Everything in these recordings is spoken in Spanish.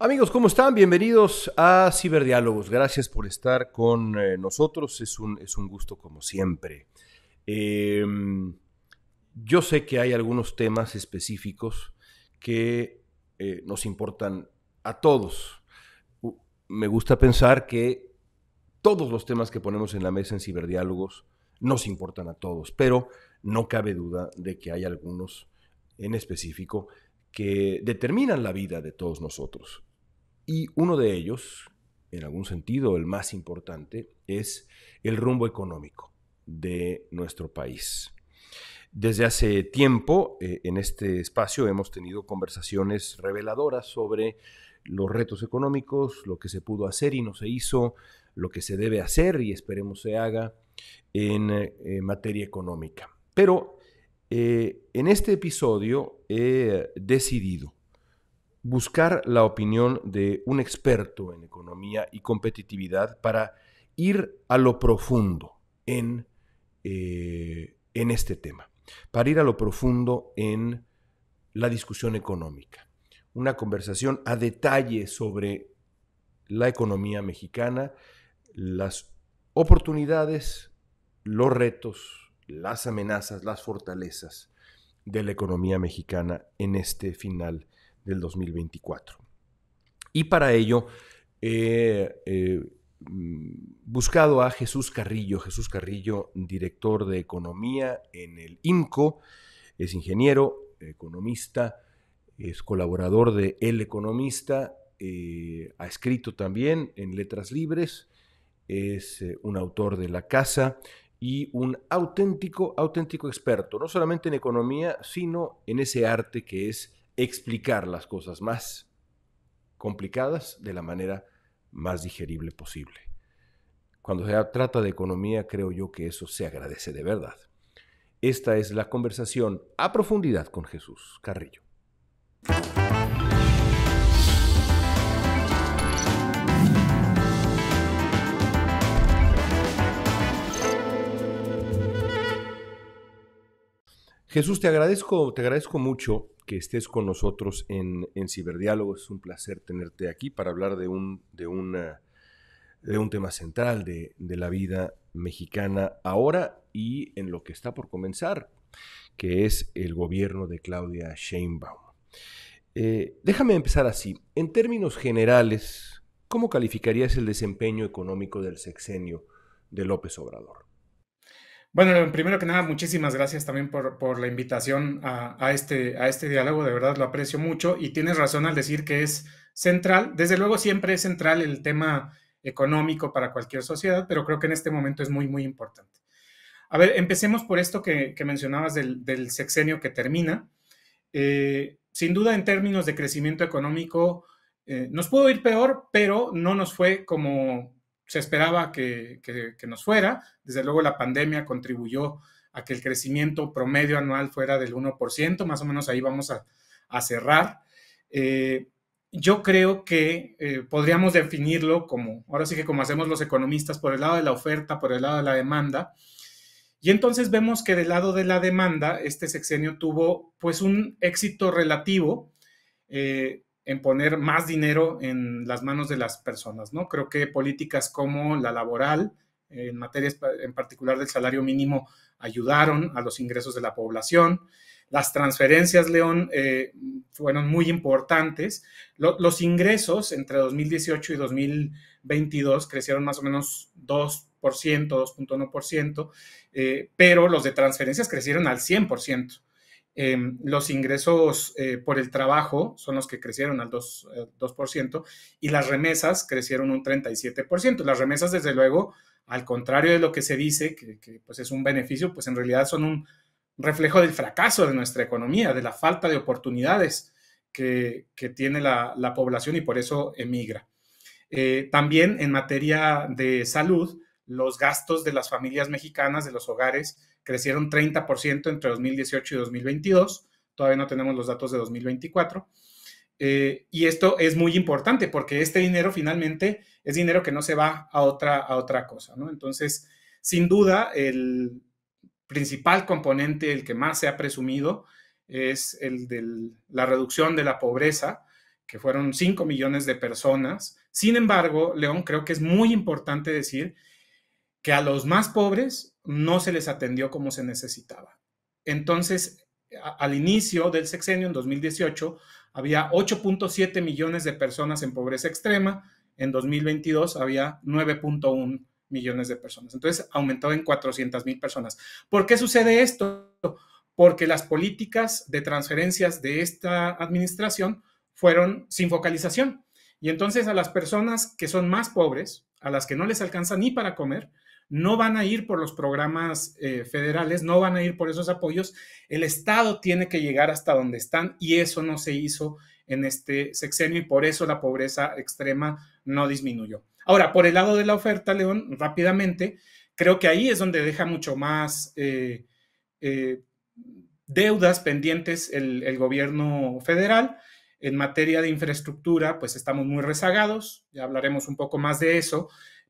Amigos, ¿cómo están? Bienvenidos a Ciberdiálogos. Gracias por estar con eh, nosotros. Es un, gusto como siempre. Em, yo sé que hay algunos temas específicos que eh, nos importan a todos. Me gusta pensar que todos los temas que ponemos en la mesa en Ciberdiálogos nos importan a todos, pero no cabe duda de que hay algunos en específico que determinan la vida de todos nosotros y uno de ellos, en algún sentido el más importante, es el rumbo económico de nuestro país. Desde hace tiempo, eh, en este espacio, hemos tenido conversaciones reveladoras sobre los retos económicos, lo que se pudo hacer y no se hizo, lo que se debe hacer y esperemos se haga en eh, materia económica. Pero eh, en este episodio he decidido buscar la opinión de un experto en economía y competitividad para ir a lo profundo eh, en, este tema, para ir a lo profundo en la discusión económica. Una conversación a detalle sobre la economía mexicana, las oportunidades, los retos, las amenazas, las fortalezas de la economía mexicana en este final del 2024. Y para ello he mm, buscado a Jesús Carrillo, Jesús Carrillo, director de economía en el IMCO, es ingeniero, economista, es colaborador de El Economista, eh, ha escrito también en Letras Libres, es eh, un autor de La Casa y un auténtico, auténtico experto, no solamente en economía, sino en ese arte que es explicar las cosas más complicadas de la manera más digerible posible. Cuando se trata de economía, creo yo que eso se agradece de verdad. Esta es la conversación a profundidad con Jesús Carrillo. Jesús, te agradezco, te agradezco mucho que estés con nosotros en, en Ciberdiálogo. Es un placer tenerte aquí para hablar de un, de de un tema central de, la vida mexicana ahora y en lo que está por comenzar, que es el gobierno de Claudia Sheinbaum. Eh, déjame empezar así. En términos generales, ¿cómo calificarías el desempeño económico del sexenio de López Obrador? Bueno, primero que nada, muchísimas gracias también por, la invitación a, este, a este diálogo, de verdad lo aprecio mucho y tienes razón al decir que es central, desde luego siempre es central el tema económico para cualquier sociedad, pero creo que en este momento es muy, muy importante. A ver, empecemos por esto que, mencionabas del, sexenio que termina. Eh, sin duda, en términos de crecimiento económico, eh, nos pudo ir peor, pero no nos fue como se esperaba que, nos fuera. Desde luego la pandemia contribuyó a que el crecimiento promedio anual fuera del 1%, más o menos ahí vamos a, cerrar. Eh, yo creo que eh, podríamos definirlo como, ahora sí que como hacemos los economistas, por el lado de la oferta, por el lado de la demanda. Y entonces vemos que del lado de la demanda, este sexenio tuvo pues un éxito relativo. Eh, en poner más dinero en las manos de las personas, ¿no? Creo que políticas como la laboral, en materia en particular del salario mínimo, ayudaron a los ingresos de la población. Las transferencias, León, eh, fueron muy importantes. los ingresos entre 2018 y 2022 crecieron más o menos 2%, 2.1%, eh, pero los de transferencias crecieron al 100%. Em, los ingresos eh, por el trabajo son los que crecieron al 2, eh, y las remesas crecieron un 37%. Las remesas, desde luego, al contrario de lo que se dice, que, pues es un beneficio, pues en realidad son un reflejo del fracaso de nuestra economía, de la falta de oportunidades que, tiene la, población y por eso emigra. Eh, también en materia de salud, los gastos de las familias mexicanas, de los hogares, crecieron 30% entre 2018 y 2022. Todavía no tenemos los datos de 2024. Eh, y esto es muy importante porque este dinero finalmente es dinero que no se va a otra, a otra cosa, Entonces, sin duda, el principal componente, el que más se ha presumido, es el de la reducción de la pobreza, que fueron 5 millones de personas. Sin embargo, León, creo que es muy importante decir que a los más pobres no se les atendió como se necesitaba. Entonces, al inicio del sexenio, en 2018, había 8.7 millones de personas en pobreza extrema, en 2022 había 9.1 millones de personas. Entonces, aumentó en 400 mil personas. ¿Por qué sucede esto? Porque las políticas de transferencias de esta administración fueron sin focalización. Y entonces a las personas que son más pobres, a las que no les alcanza ni para comer, no van a ir por los programas eh, federales, no van a ir por esos apoyos. El Estado tiene que llegar hasta donde están y eso no se hizo en este sexenio y por eso la pobreza extrema no disminuyó. Ahora, por el lado de la oferta, León, rápidamente, creo que ahí es donde deja mucho más eh, eh, deudas pendientes el, el gobierno federal. En materia de infraestructura, pues estamos muy rezagados, ya hablaremos un poco más de eso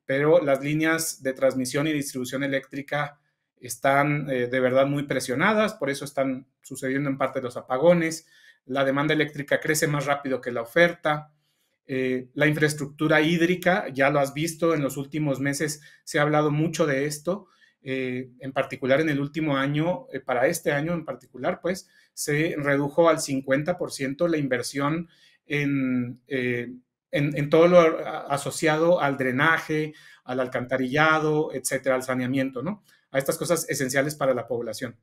pero las líneas de transmisión y distribución eléctrica están eh, de verdad muy presionadas, por eso están sucediendo en parte los apagones, la demanda eléctrica crece más rápido que la oferta, eh, la infraestructura hídrica, ya lo has visto en los últimos meses, se ha hablado mucho de esto, eh, en particular en el último año, para este año en particular, pues se redujo al 50% la inversión en en, todo lo asociado al drenaje, al alcantarillado, etcétera, al saneamiento, ¿no? A estas cosas esenciales para la población.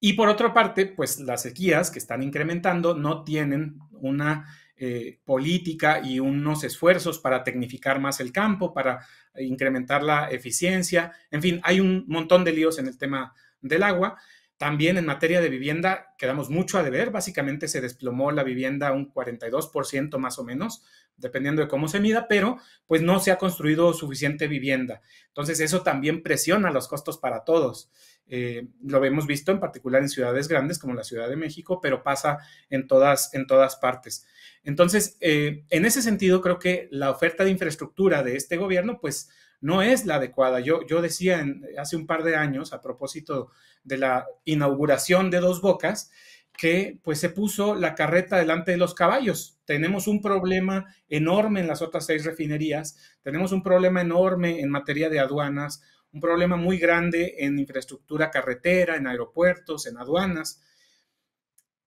Y por otra parte, pues las sequías que están incrementando no tienen una eh, política y unos esfuerzos para tecnificar más el campo, para incrementar la eficiencia. En fin, hay un montón de líos en el tema del agua. También en materia de vivienda quedamos mucho a deber, básicamente se desplomó la vivienda un 42% más o menos, dependiendo de cómo se mida, pero pues no se ha construido suficiente vivienda. Entonces eso también presiona los costos para todos. Eh, lo hemos visto en particular en ciudades grandes como la Ciudad de México, pero pasa en todas, en todas partes. Entonces, eh, en ese sentido, creo que la oferta de infraestructura de este gobierno pues no es la adecuada. Yo, yo decía hace un par de años, a propósito de la inauguración de Dos Bocas, que pues se puso la carreta delante de los caballos. Tenemos un problema enorme en las otras seis refinerías, tenemos un problema enorme en materia de aduanas, un problema muy grande en infraestructura carretera, en aeropuertos, en aduanas.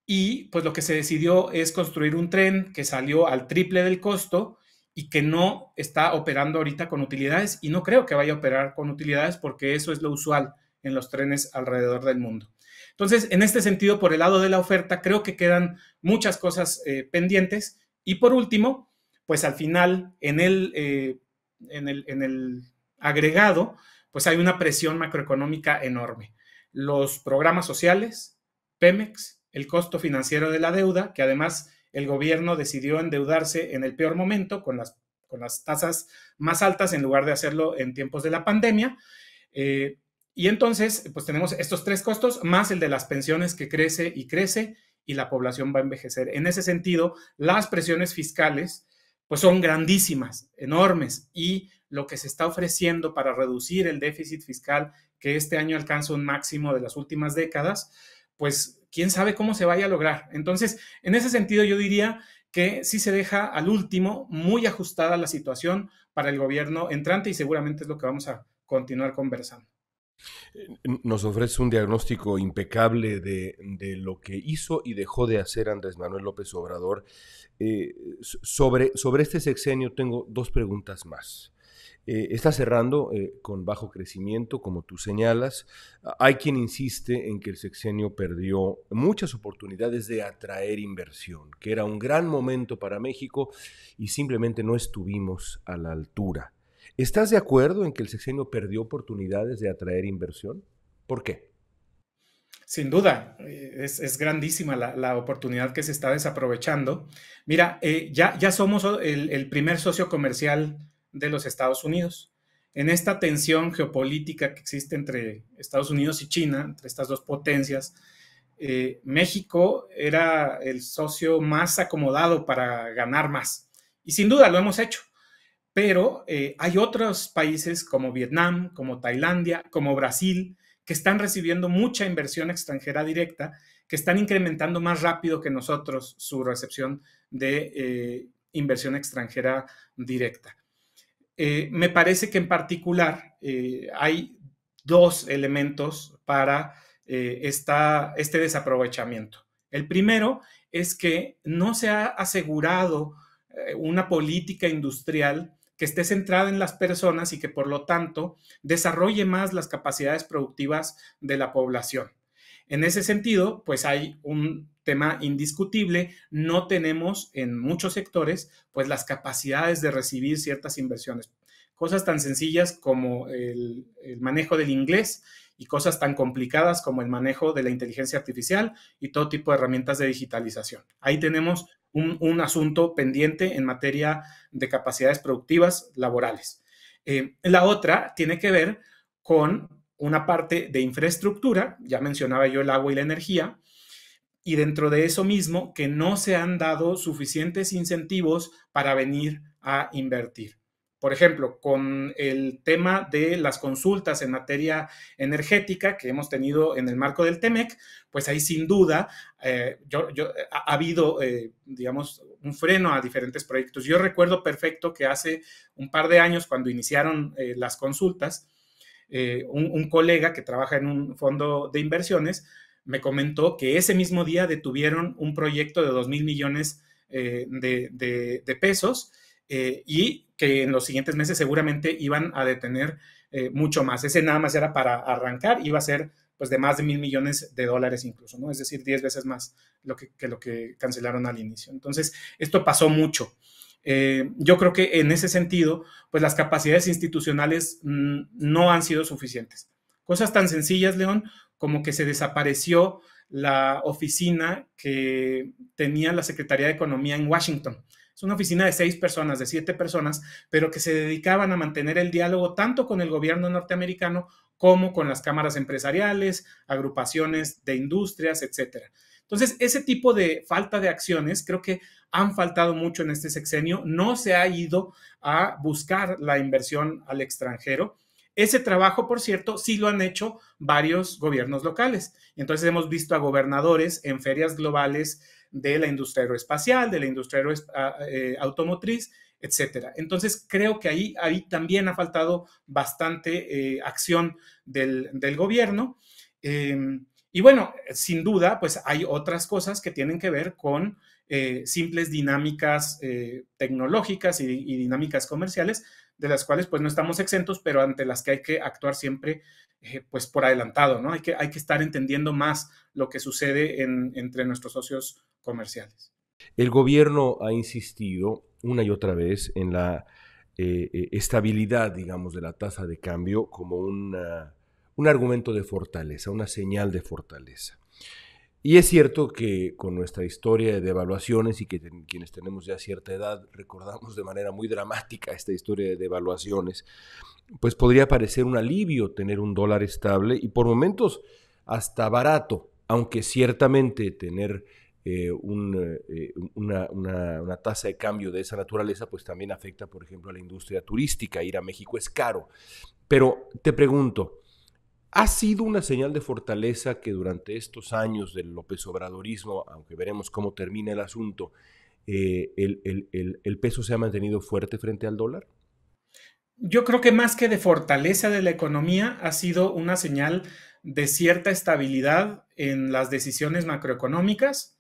Y pues lo que se decidió es construir un tren que salió al triple del costo, y que no está operando ahorita con utilidades y no creo que vaya a operar con utilidades porque eso es lo usual en los trenes alrededor del mundo. Entonces, en este sentido, por el lado de la oferta, creo que quedan muchas cosas eh, pendientes. Y por último, pues al final, en el, eh, en, el, en el agregado, pues hay una presión macroeconómica enorme. Los programas sociales, Pemex, el costo financiero de la deuda, que además el gobierno decidió endeudarse en el peor momento con las, con las tasas más altas en lugar de hacerlo en tiempos de la pandemia. Eh, y entonces, pues tenemos estos tres costos más el de las pensiones que crece y crece y la población va a envejecer. En ese sentido, las presiones fiscales pues son grandísimas, enormes y lo que se está ofreciendo para reducir el déficit fiscal que este año alcanza un máximo de las últimas décadas, pues quién sabe cómo se vaya a lograr. Entonces, en ese sentido, yo diría que sí se deja al último muy ajustada la situación para el gobierno entrante y seguramente es lo que vamos a continuar conversando. Eh, nos ofrece un diagnóstico impecable de, lo que hizo y dejó de hacer Andrés Manuel López Obrador. Eh, sobre este sexenio tengo dos preguntas más. Eh, está cerrando eh, con bajo crecimiento, como tú señalas. Hay quien insiste en que el sexenio perdió muchas oportunidades de atraer inversión, que era un gran momento para México y simplemente no estuvimos a la altura. ¿Estás de acuerdo en que el sexenio perdió oportunidades de atraer inversión? ¿Por qué? Sin duda, eh, es, grandísima la, oportunidad que se está desaprovechando. Mira, ya, ya somos el, el primer socio comercial de los Estados Unidos. En esta tensión geopolítica que existe entre Estados Unidos y China, entre estas dos potencias, eh, México era el socio más acomodado para ganar más. Y sin duda lo hemos hecho. Pero eh, hay otros países como Vietnam, como Tailandia, como Brasil, que están recibiendo mucha inversión extranjera directa, que están incrementando más rápido que nosotros su recepción de eh, inversión extranjera directa. Eh, me parece que en particular eh, hay dos elementos para eh, esta, este desaprovechamiento. El primero es que no se ha asegurado una política industrial que esté centrada en las personas y que por lo tanto desarrolle más las capacidades productivas de la población. En ese sentido, pues hay un tema indiscutible, no tenemos en muchos sectores pues las capacidades de recibir ciertas inversiones. Cosas tan sencillas como el, manejo del inglés y cosas tan complicadas como el manejo de la inteligencia artificial y todo tipo de herramientas de digitalización. Ahí tenemos un, asunto pendiente en materia de capacidades productivas laborales. Eh, la otra tiene que ver con una parte de infraestructura, ya mencionaba yo el agua y la energía, y dentro de eso mismo que no se han dado suficientes incentivos para venir a invertir. Por ejemplo, con el tema de las consultas en materia energética que hemos tenido en el marco del TEMEC, pues ahí sin duda eh, yo, eh, ha habido, eh, digamos, un freno a diferentes proyectos. Yo recuerdo perfecto que hace un par de años, cuando iniciaron las consultas, eh, un, colega que trabaja en un fondo de inversiones me comentó que ese mismo día detuvieron un proyecto de 2 mil millones eh, de, pesos eh, y que en los siguientes meses seguramente iban a detener mucho más. Ese nada más era para arrancar, iba a ser pues de más de mil millones de dólares incluso, ¿no? Es decir, 10 veces más que lo que cancelaron al inicio. Entonces, esto pasó mucho. Eh, yo creo que en ese sentido, pues las capacidades institucionales mm, no han sido suficientes. Cosas tan sencillas, León, como que se desapareció la oficina que tenía la Secretaría de Economía en Washington. Es una oficina de seis personas, de siete personas, pero que se dedicaban a mantener el diálogo tanto con el gobierno norteamericano como con las cámaras empresariales, agrupaciones de industrias, etcétera. Entonces, ese tipo de falta de acciones creo que han faltado mucho en este sexenio, no se ha ido a buscar la inversión al extranjero. Ese trabajo, por cierto, sí lo han hecho varios gobiernos locales. Entonces hemos visto a gobernadores en ferias globales de la industria aeroespacial, de la industria eh, automotriz, etc. Entonces creo que ahí, ahí también ha faltado bastante eh, acción del, gobierno. Em, y bueno, sin duda, pues hay otras cosas que tienen que ver con eh, simples dinámicas eh, tecnológicas y, dinámicas comerciales, de las cuales pues no estamos exentos, pero ante las que hay que actuar siempre eh, pues por adelantado, ¿no? Hay que, hay que estar entendiendo más lo que sucede entre nuestros socios comerciales. El gobierno ha insistido una y otra vez en la estabilidad, digamos, de la tasa de cambio como una, un argumento de fortaleza, una señal de fortaleza. Y es cierto que con nuestra historia de devaluaciones y que quienes tenemos ya cierta edad recordamos de manera muy dramática esta historia de devaluaciones, pues podría parecer un alivio tener un dólar estable y por momentos hasta barato, aunque ciertamente tener eh, eh, una, una, tasa de cambio de esa naturaleza, pues también afecta, por ejemplo, a la industria turística. Ir a México es caro. Pero te pregunto, ha sido una señal de fortaleza que durante estos años del López Obradorismo, aunque veremos cómo termina el asunto, eh, el, peso se ha mantenido fuerte frente al dólar? Yo creo que más que de fortaleza de la economía, ha sido una señal de cierta estabilidad en las decisiones macroeconómicas.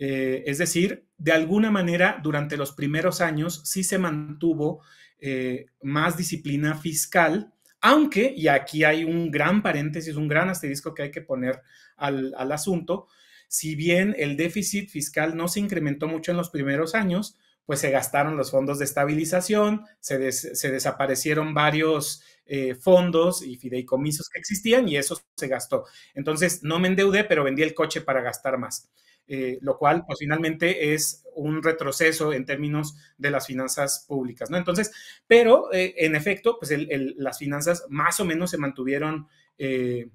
Eh, es decir, de alguna manera, durante los primeros años sí se mantuvo eh, más disciplina fiscal aunque, y aquí hay un gran paréntesis, un gran asterisco que hay que poner al, asunto, si bien el déficit fiscal no se incrementó mucho en los primeros años, pues se gastaron los fondos de estabilización, se, desaparecieron varios eh, fondos y fideicomisos que existían y eso se gastó. Entonces, no me endeudé, pero vendí el coche para gastar más. Eh, lo cual pues finalmente es un retroceso en términos de las finanzas públicas, ¿no? Entonces, pero eh, en efecto, pues las finanzas más o menos se mantuvieron eh,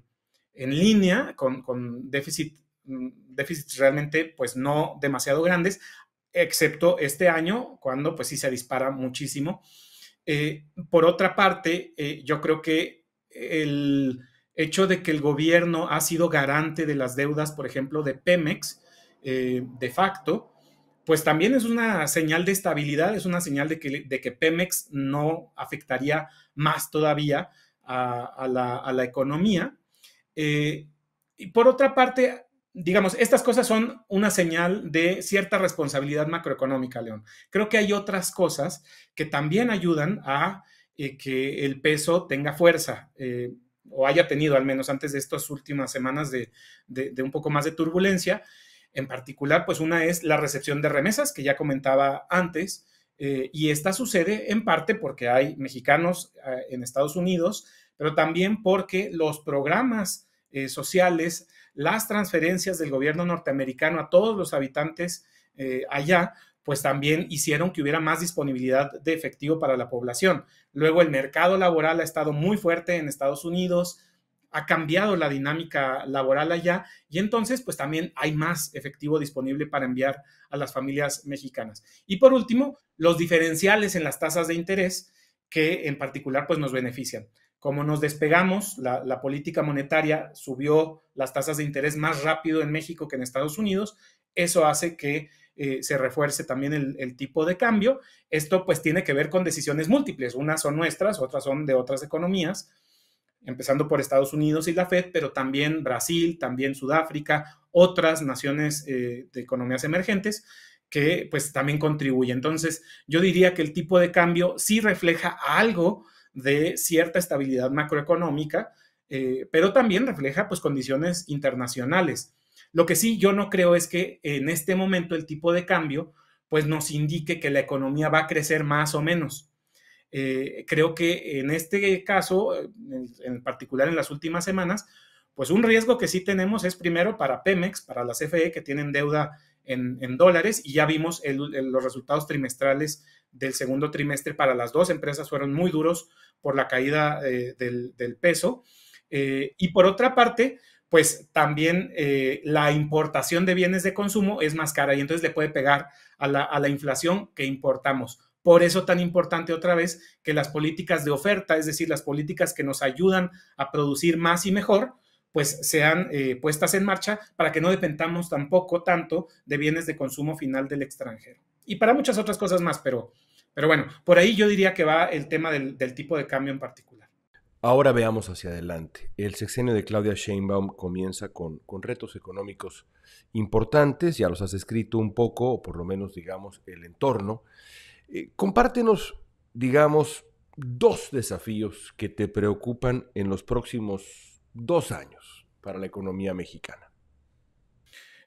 en línea con, déficit, mm, déficits realmente pues no demasiado grandes, excepto este año, cuando pues sí se dispara muchísimo. por otra parte, yo creo que el hecho de que el gobierno ha sido garante de las deudas, por ejemplo, de Pemex, eh, de facto, pues también es una señal de estabilidad, es una señal de que, Pemex no afectaría más todavía a, la, economía. Eh, y por otra parte, digamos, estas cosas son una señal de cierta responsabilidad macroeconómica, León. Creo que hay otras cosas que también ayudan a eh, que el peso tenga fuerza. o haya tenido al menos antes de estas últimas semanas de, de un poco más de turbulencia, en particular, pues una es la recepción de remesas, que ya comentaba antes, eh, y esta sucede en parte porque hay mexicanos eh, en Estados Unidos, pero también porque los programas eh, sociales, las transferencias del gobierno norteamericano a todos los habitantes allá, pues también hicieron que hubiera más disponibilidad de efectivo para la población. Luego el mercado laboral ha estado muy fuerte en Estados Unidos, ha cambiado la dinámica laboral allá y entonces pues también hay más efectivo disponible para enviar a las familias mexicanas. Y por último, los diferenciales en las tasas de interés que en particular pues nos benefician. Como nos despegamos, la, política monetaria subió las tasas de interés más rápido en México que en Estados Unidos, eso hace que eh, se refuerce también el, el tipo de cambio. Esto pues tiene que ver con decisiones múltiples, unas son nuestras, otras son de otras economías empezando por Estados Unidos y la Fed, pero también Brasil, también Sudáfrica, otras naciones eh, de economías emergentes que pues también contribuyen. Entonces, yo diría que el tipo de cambio sí refleja algo de cierta estabilidad macroeconómica, eh, pero también refleja pues condiciones internacionales. Lo que sí yo no creo es que en este momento el tipo de cambio pues nos indique que la economía va a crecer más o menos. Eh, creo que en este caso, eh, en, particular en las últimas semanas, pues un riesgo que sí tenemos es primero para Pemex, para las CFE que tienen deuda en, dólares y ya vimos los resultados trimestrales del segundo trimestre para las dos empresas fueron muy duros por la caída eh, del, peso. y por otra parte, pues también la importación de bienes de consumo es más cara y entonces le puede pegar a la inflación que importamos. Por eso tan importante otra vez que las políticas de oferta, es decir, las políticas que nos ayudan a producir más y mejor, pues sean eh, puestas en marcha para que no dependamos tampoco tanto de bienes de consumo final del extranjero. Y para muchas otras cosas más, pero, pero bueno, por ahí yo diría que va el tema del, tipo de cambio en particular. Ahora veamos hacia adelante. El sexenio de Claudia Sheinbaum comienza con, con, retos económicos importantes, ya los has escrito un poco, o por lo menos digamos el entorno, eh, compártenos, digamos, dos desafíos que te preocupan en los próximos dos años para la economía mexicana.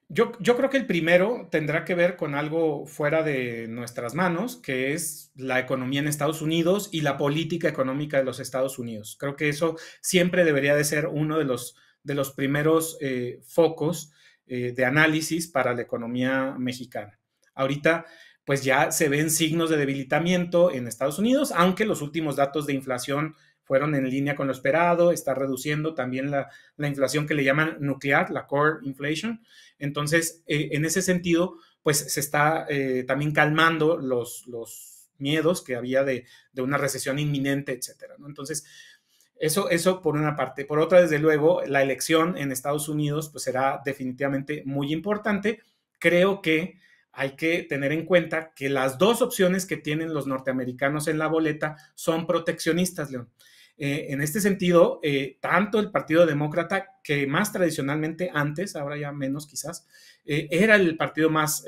Yo, creo que el primero tendrá que ver con algo fuera de nuestras manos, que es la economía en Estados Unidos y la política económica de los Estados Unidos. Creo que eso siempre debería de ser uno de los, de los primeros eh, focos eh, de análisis para la economía mexicana. Ahorita pues ya se ven signos de debilitamiento en Estados Unidos, aunque los últimos datos de inflación fueron en línea con lo esperado, está reduciendo también la, inflación que le llaman nuclear, la core inflation. Entonces, eh, en ese sentido, pues se está eh, también calmando los, los, miedos que había de, una recesión inminente, etcétera. ¿no? Entonces, eso, eso por una parte. Por otra, desde luego, la elección en Estados Unidos pues será definitivamente muy importante. Creo que hay que tener en cuenta que las dos opciones que tienen los norteamericanos en la boleta son proteccionistas, León. Eh, en este sentido, eh, tanto el Partido Demócrata, que más tradicionalmente antes, ahora ya menos quizás, eh, era el partido más,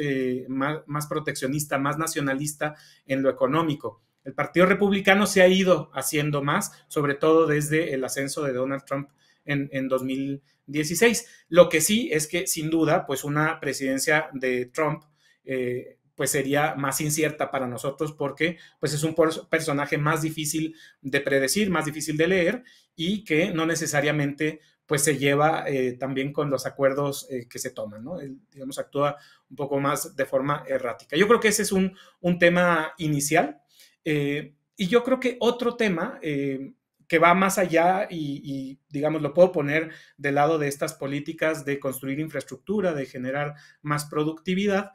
proteccionista, más nacionalista en lo económico. El Partido Republicano se ha ido haciendo más, sobre todo desde el ascenso de Donald Trump en, en 2016. Lo que sí es que, sin duda, pues una presidencia de Trump eh, pues sería más incierta para nosotros porque pues es un personaje más difícil de predecir, más difícil de leer y que no necesariamente pues se lleva eh, también con los acuerdos eh, que se toman, ¿no? digamos, actúa un poco más de forma errática. Yo creo que ese es un, tema inicial. y yo creo que otro tema que va más allá y, y, digamos, lo puedo poner del lado de estas políticas de construir infraestructura, de generar más productividad,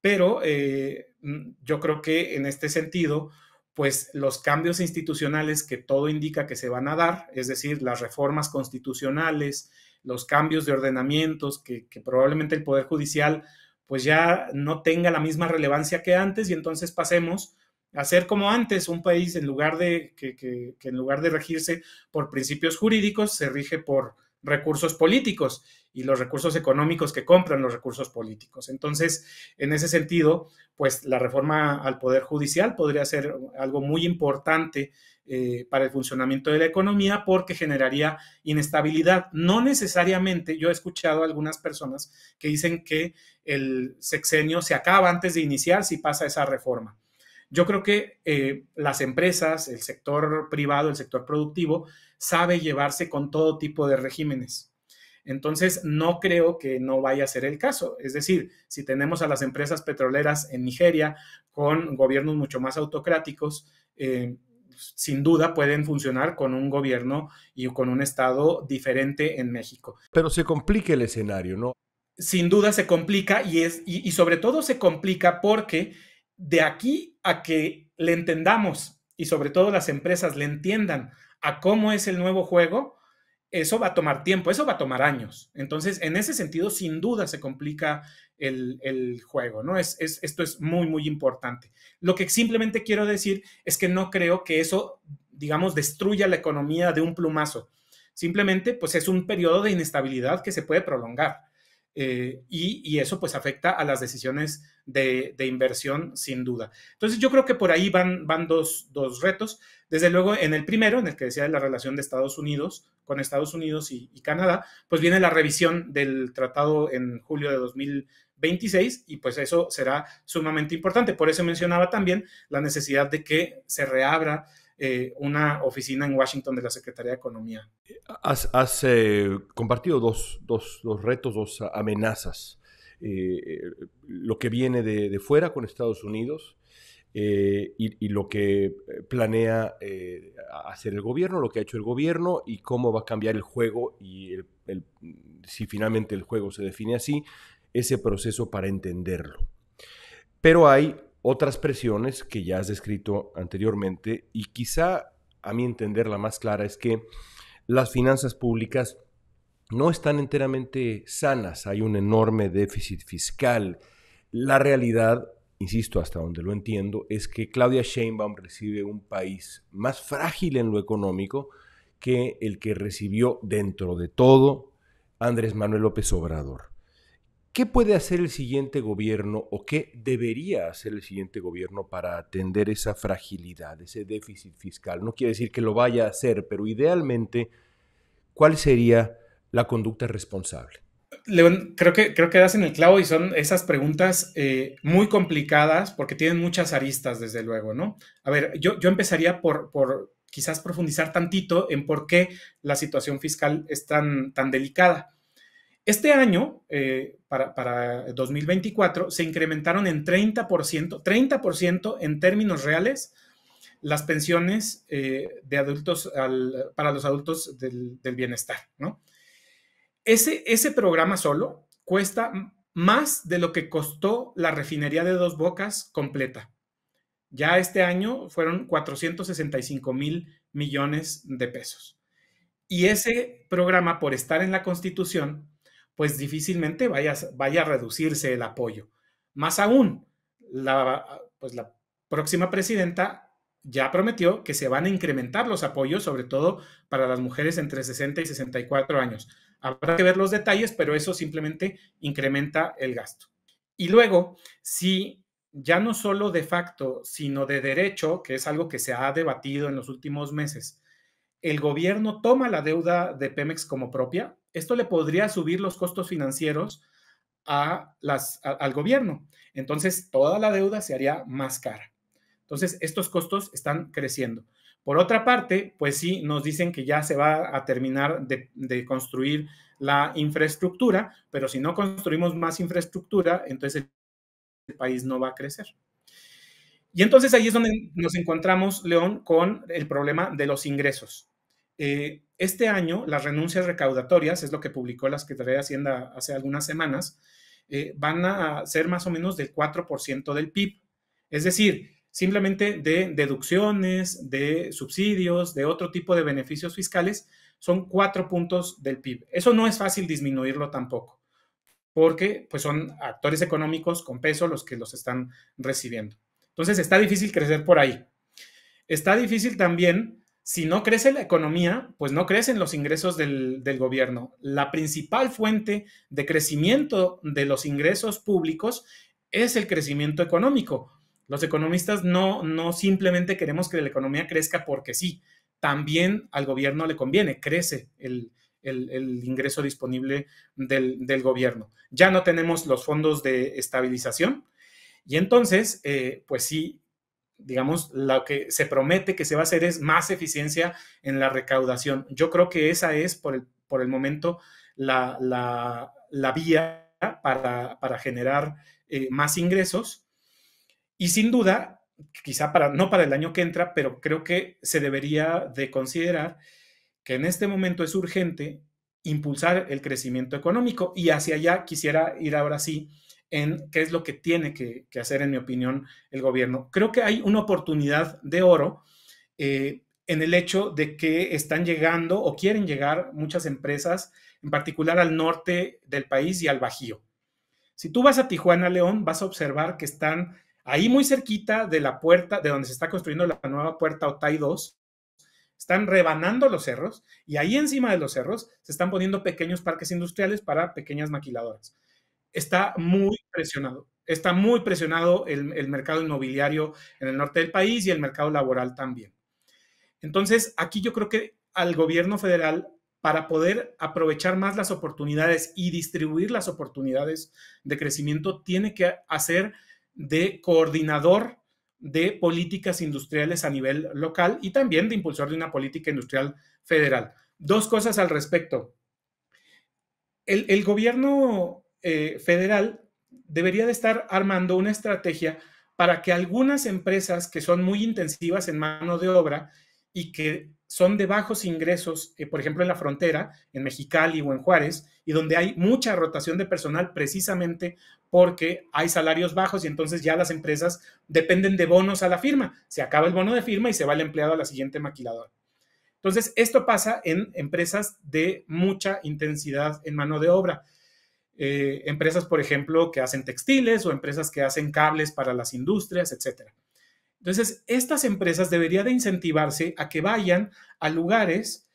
pero eh, mm, yo creo que en este sentido, pues los cambios institucionales que todo indica que se van a dar, es decir, las reformas constitucionales, los cambios de ordenamientos, que, probablemente el Poder Judicial pues ya no tenga la misma relevancia que antes y entonces pasemos a ser como antes, un país en lugar de que, en lugar de regirse por principios jurídicos, se rige por recursos políticos y los recursos económicos que compran los recursos políticos. Entonces, en ese sentido, pues la reforma al Poder Judicial podría ser algo muy importante eh, para el funcionamiento de la economía porque generaría inestabilidad. No necesariamente, yo he escuchado a algunas personas que dicen que el sexenio se acaba antes de iniciar si pasa esa reforma. Yo creo que eh, las empresas, el sector privado, el sector productivo, sabe llevarse con todo tipo de regímenes. Entonces, no creo que no vaya a ser el caso. Es decir, si tenemos a las empresas petroleras en Nigeria con gobiernos mucho más autocráticos, eh, sin duda pueden funcionar con un gobierno y con un Estado diferente en México. Pero se complica el escenario, ¿no? Sin duda se complica y, es, y sobre todo se complica porque de aquí a que le entendamos y sobre todo las empresas le entiendan a cómo es el nuevo juego, eso va a tomar tiempo, eso va a tomar años. Entonces, en ese sentido, sin duda se complica el, juego, ¿no? Es, esto es muy, muy importante. Lo que simplemente quiero decir es que no creo que eso, digamos, destruya la economía de un plumazo. Simplemente, pues es un periodo de inestabilidad que se puede prolongar. Eh, y, eso pues afecta a las decisiones de, inversión sin duda. Entonces yo creo que por ahí van, van dos, dos, retos. Desde luego en el primero, en el que decía de la relación de Estados Unidos con Estados Unidos y, y, Canadá, pues viene la revisión del tratado en julio de 2026 y pues eso será sumamente importante. Por eso mencionaba también la necesidad de que se reabra eh, una oficina en Washington de la Secretaría de Economía. Has, eh, compartido dos, dos, retos, dos amenazas. Eh, lo que viene de, fuera con Estados Unidos y, lo que planea hacer el gobierno, lo que ha hecho el gobierno y cómo va a cambiar el juego y si finalmente el juego se define así, ese proceso para entenderlo. Pero hay otras presiones que ya has descrito anteriormente y quizá a mi entender la más clara es que las finanzas públicas no están enteramente sanas, hay un enorme déficit fiscal. La realidad, insisto, hasta donde lo entiendo, es que Claudia Sheinbaum recibe un país más frágil en lo económico que el que recibió dentro de todo Andrés Manuel López Obrador. ¿Qué puede hacer el siguiente gobierno o qué debería hacer el siguiente gobierno para atender esa fragilidad, ese déficit fiscal? No quiere decir que lo vaya a hacer, pero idealmente, ¿cuál sería la conducta responsable? León, creo que, creo que das en el clavo y son esas preguntas eh, muy complicadas porque tienen muchas aristas, desde luego, ¿no? A ver, yo, yo empezaría por, quizás profundizar tantito en por qué la situación fiscal es tan, tan delicada. Este año, eh, para, 2024, se incrementaron en 30%, 30% en términos reales las pensiones eh, de adultos para los adultos del, bienestar, ¿no? Ese, ese programa solo cuesta más de lo que costó la refinería de dos bocas completa. Ya este año fueron 465 mil millones de pesos. Y ese programa, por estar en la Constitución, pues difícilmente vaya, vaya a reducirse el apoyo. Más aún, la, pues la próxima presidenta ya prometió que se van a incrementar los apoyos, sobre todo para las mujeres entre 60 y 64 años. Habrá que ver los detalles, pero eso simplemente incrementa el gasto. Y luego, si ya no solo de facto, sino de derecho, que es algo que se ha debatido en los últimos meses, el gobierno toma la deuda de Pemex como propia, esto le podría subir los costos financieros a las, al gobierno. Entonces, toda la deuda se haría más cara. Entonces, estos costos están creciendo. Por otra parte, pues sí, nos dicen que ya se va a terminar de, de construir la infraestructura, pero si no construimos más infraestructura, entonces el país no va a crecer. Y entonces ahí es donde nos encontramos, León, con el problema de los ingresos. Eh, este año, las renuncias recaudatorias, es lo que publicó la Secretaría de Hacienda hace algunas semanas, eh, van a ser más o menos del 4% del PIB. Es decir, simplemente de deducciones, de subsidios, de otro tipo de beneficios fiscales, son 4 puntos del PIB. Eso no es fácil disminuirlo tampoco, porque pues, son actores económicos con peso los que los están recibiendo. Entonces está difícil crecer por ahí. Está difícil también si no crece la economía, pues no crecen los ingresos del, gobierno. La principal fuente de crecimiento de los ingresos públicos es el crecimiento económico. Los economistas no, no simplemente queremos que la economía crezca porque sí, también al gobierno le conviene, crece el, ingreso disponible del, gobierno. Ya no tenemos los fondos de estabilización y entonces, eh, pues sí, digamos, lo que se promete que se va a hacer es más eficiencia en la recaudación. Yo creo que esa es por el, momento la, vía para, generar eh, más ingresos. Y sin duda, quizá para, no para el año que entra, pero creo que se debería de considerar que en este momento es urgente impulsar el crecimiento económico. Y hacia allá quisiera ir ahora sí en qué es lo que tiene que, hacer, en mi opinión, el gobierno. Creo que hay una oportunidad de oro eh, en el hecho de que están llegando o quieren llegar muchas empresas, en particular al norte del país y al Bajío. Si tú vas a Tijuana, León, vas a observar que están ahí muy cerquita de la puerta, de donde se está construyendo la nueva puerta OTAI 2, están rebanando los cerros y ahí encima de los cerros se están poniendo pequeños parques industriales para pequeñas maquiladoras está muy presionado. Está muy presionado el, mercado inmobiliario en el norte del país y el mercado laboral también. Entonces, aquí yo creo que al gobierno federal para poder aprovechar más las oportunidades y distribuir las oportunidades de crecimiento, tiene que hacer de coordinador de políticas industriales a nivel local y también de impulsor de una política industrial federal. Dos cosas al respecto. El, el gobierno eh, federal debería de estar armando una estrategia para que algunas empresas que son muy intensivas en mano de obra y que son de bajos ingresos, eh, por ejemplo en la frontera, en Mexicali o en Juárez, y donde hay mucha rotación de personal precisamente porque hay salarios bajos y entonces ya las empresas dependen de bonos a la firma. Se acaba el bono de firma y se va el empleado a la siguiente maquiladora. Entonces, esto pasa en empresas de mucha intensidad en mano de obra. Eh, empresas, por ejemplo, que hacen textiles o empresas que hacen cables para las industrias, etc. Entonces, estas empresas deberían de incentivarse a que vayan a lugares,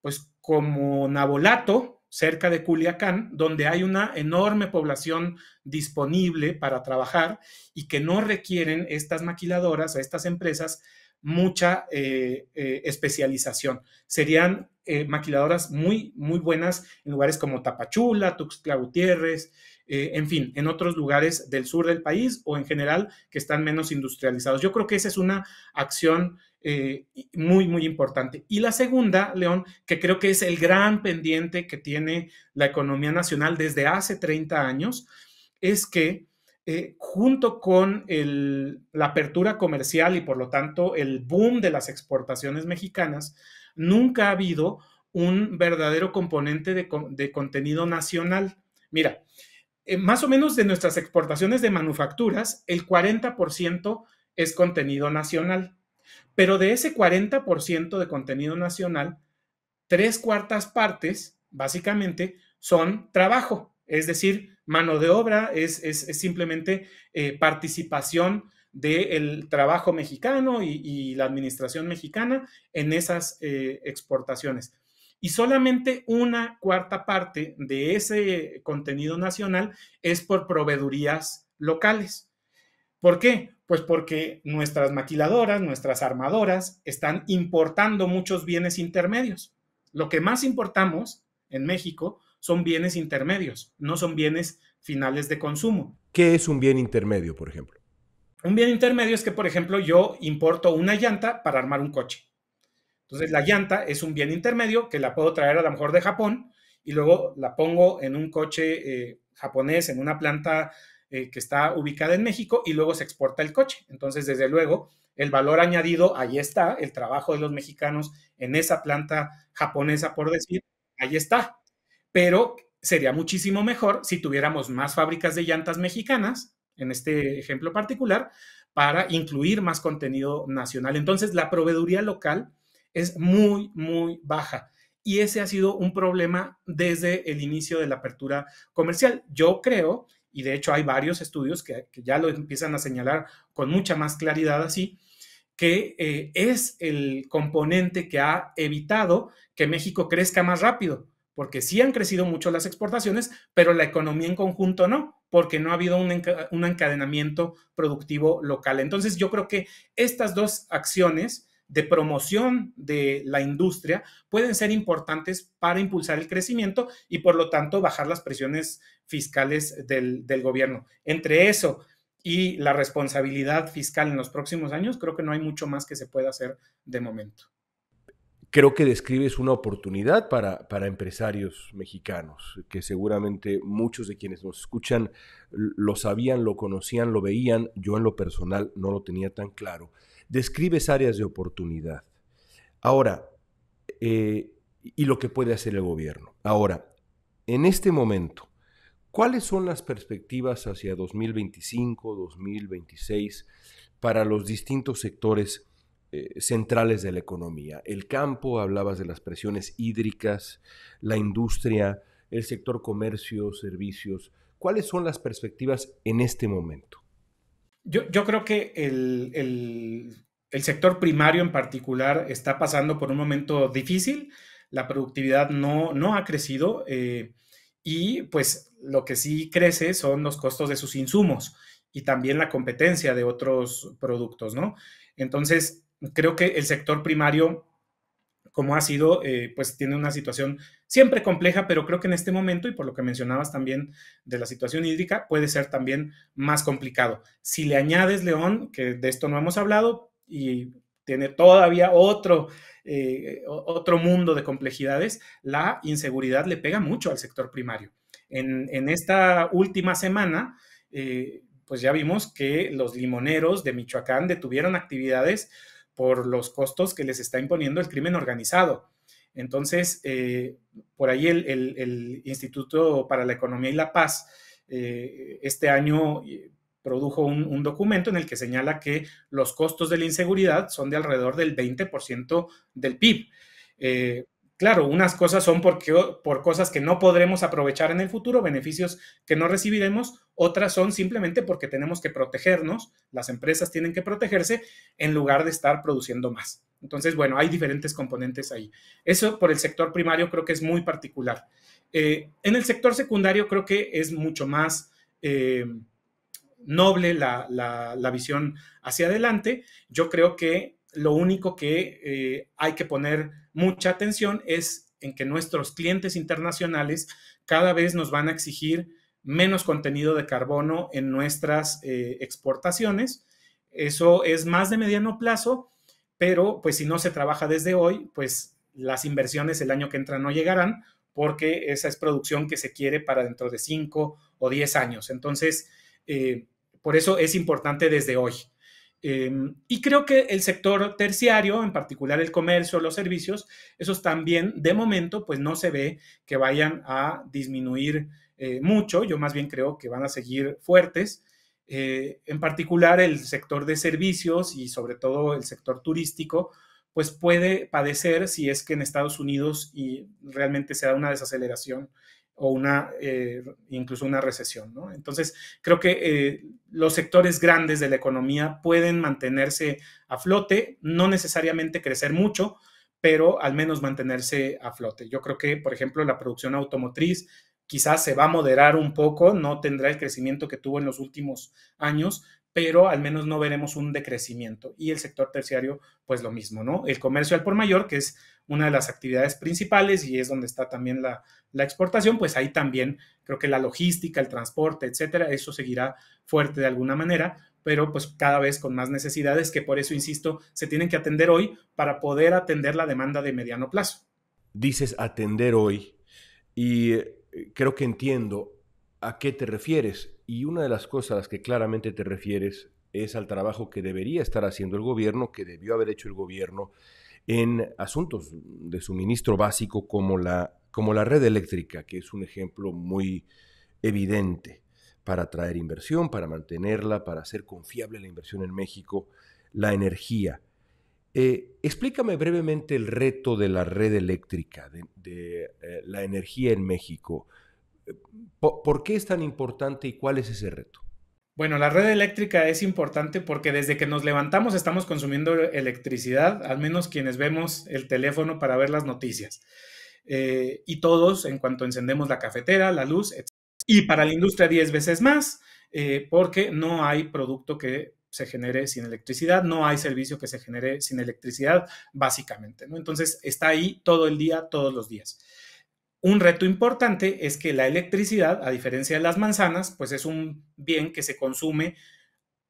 pues como Nabolato, cerca de Culiacán, donde hay una enorme población disponible para trabajar y que no requieren estas maquiladoras a estas empresas mucha eh, eh, especialización. Serían eh, maquiladoras muy, muy buenas en lugares como Tapachula, Tuxtla Gutiérrez, en fin, en otros lugares del sur del país o en general que están menos industrializados. Yo creo que esa es una acción muy, muy importante. Y la segunda, León, que creo que es el gran pendiente que tiene la economía nacional desde hace 30 años, es que eh, junto con la apertura comercial y por lo tanto el boom de las exportaciones mexicanas, nunca ha habido un verdadero componente de, contenido nacional. Mira, eh, más o menos de nuestras exportaciones de manufacturas, el 40% es contenido nacional, pero de ese 40% de contenido nacional, tres cuartas partes, básicamente, son trabajo, es decir, Mano de obra es, simplemente eh, participación del trabajo mexicano y, la administración mexicana en esas eh, exportaciones. Y solamente una cuarta parte de ese contenido nacional es por proveedurías locales. ¿Por qué? Pues porque nuestras maquiladoras, nuestras armadoras están importando muchos bienes intermedios. Lo que más importamos en México son bienes intermedios, no son bienes finales de consumo. ¿Qué es un bien intermedio, por ejemplo? Un bien intermedio es que, por ejemplo, yo importo una llanta para armar un coche. Entonces, la llanta es un bien intermedio que la puedo traer a lo mejor de Japón y luego la pongo en un coche eh, japonés, en una planta eh, que está ubicada en México y luego se exporta el coche. Entonces, desde luego, el valor añadido, ahí está, el trabajo de los mexicanos en esa planta japonesa, por decir, ahí está pero sería muchísimo mejor si tuviéramos más fábricas de llantas mexicanas, en este ejemplo particular, para incluir más contenido nacional. Entonces, la proveeduría local es muy, muy baja. Y ese ha sido un problema desde el inicio de la apertura comercial. Yo creo, y de hecho hay varios estudios que, ya lo empiezan a señalar con mucha más claridad así, que eh, es el componente que ha evitado que México crezca más rápido porque sí han crecido mucho las exportaciones, pero la economía en conjunto no, porque no ha habido un, encadenamiento productivo local. Entonces yo creo que estas dos acciones de promoción de la industria pueden ser importantes para impulsar el crecimiento y por lo tanto bajar las presiones fiscales del, del gobierno. Entre eso y la responsabilidad fiscal en los próximos años, creo que no hay mucho más que se pueda hacer de momento creo que describes una oportunidad para, empresarios mexicanos, que seguramente muchos de quienes nos escuchan lo sabían, lo conocían, lo veían. Yo en lo personal no lo tenía tan claro. Describes áreas de oportunidad. Ahora, eh, y lo que puede hacer el gobierno. Ahora, en este momento, ¿cuáles son las perspectivas hacia 2025, 2026 para los distintos sectores eh, centrales de la economía. El campo, hablabas de las presiones hídricas, la industria, el sector comercio, servicios. ¿Cuáles son las perspectivas en este momento? Yo, creo que el, el, sector primario en particular está pasando por un momento difícil. La productividad no, no ha crecido eh, y pues lo que sí crece son los costos de sus insumos y también la competencia de otros productos, ¿no? Entonces, creo que el sector primario, como ha sido, eh, pues tiene una situación siempre compleja, pero creo que en este momento, y por lo que mencionabas también de la situación hídrica, puede ser también más complicado. Si le añades, León, que de esto no hemos hablado, y tiene todavía otro, eh, otro mundo de complejidades, la inseguridad le pega mucho al sector primario. En, esta última semana, eh, pues ya vimos que los limoneros de Michoacán detuvieron actividades por los costos que les está imponiendo el crimen organizado. Entonces, eh, por ahí el, Instituto para la Economía y la Paz eh, este año eh, produjo un, documento en el que señala que los costos de la inseguridad son de alrededor del 20% del PIB. Claro, unas cosas son porque, por cosas que no podremos aprovechar en el futuro, beneficios que no recibiremos, otras son simplemente porque tenemos que protegernos, las empresas tienen que protegerse en lugar de estar produciendo más. Entonces, bueno, hay diferentes componentes ahí. Eso por el sector primario creo que es muy particular. Eh, en el sector secundario creo que es mucho más eh, noble la visión hacia adelante. Yo creo que lo único que eh, hay que poner mucha atención es en que nuestros clientes internacionales cada vez nos van a exigir menos contenido de carbono en nuestras eh, exportaciones. Eso es más de mediano plazo, pero pues si no se trabaja desde hoy, pues las inversiones el año que entra no llegarán porque esa es producción que se quiere para dentro de 5 o 10 años. Entonces, eh, por eso es importante desde hoy. Em, y creo que el sector terciario, en particular el comercio, los servicios, esos también de momento pues no se ve que vayan a disminuir eh, mucho, yo más bien creo que van a seguir fuertes, eh, en particular el sector de servicios y sobre todo el sector turístico pues puede padecer si es que en Estados Unidos y realmente se da una desaceleración o una, eh, incluso una recesión. ¿no? Entonces, creo que eh, los sectores grandes de la economía pueden mantenerse a flote, no necesariamente crecer mucho, pero al menos mantenerse a flote. Yo creo que, por ejemplo, la producción automotriz quizás se va a moderar un poco, no tendrá el crecimiento que tuvo en los últimos años, pero al menos no veremos un decrecimiento. Y el sector terciario, pues lo mismo, ¿no? El comercio al por mayor, que es una de las actividades principales y es donde está también la, la exportación, pues ahí también creo que la logística, el transporte, etcétera, eso seguirá fuerte de alguna manera, pero pues cada vez con más necesidades que por eso, insisto, se tienen que atender hoy para poder atender la demanda de mediano plazo. Dices atender hoy y eh, creo que entiendo a qué te refieres y una de las cosas a las que claramente te refieres es al trabajo que debería estar haciendo el gobierno, que debió haber hecho el gobierno en asuntos de suministro básico como la, como la red eléctrica, que es un ejemplo muy evidente para atraer inversión, para mantenerla, para hacer confiable la inversión en México, la energía. Eh, explícame brevemente el reto de la red eléctrica, de, eh, la energía en México. ¿Por qué es tan importante y cuál es ese reto? Bueno, la red eléctrica es importante porque desde que nos levantamos estamos consumiendo electricidad, al menos quienes vemos el teléfono para ver las noticias. Eh, y todos, en cuanto encendemos la cafetera, la luz, etc. Y para la industria 10 veces más, eh, porque no hay producto que se genere sin electricidad, no hay servicio que se genere sin electricidad, básicamente. Entonces, está ahí todo el día, todos los días. Un reto importante es que la electricidad, a diferencia de las manzanas, pues es un bien que se consume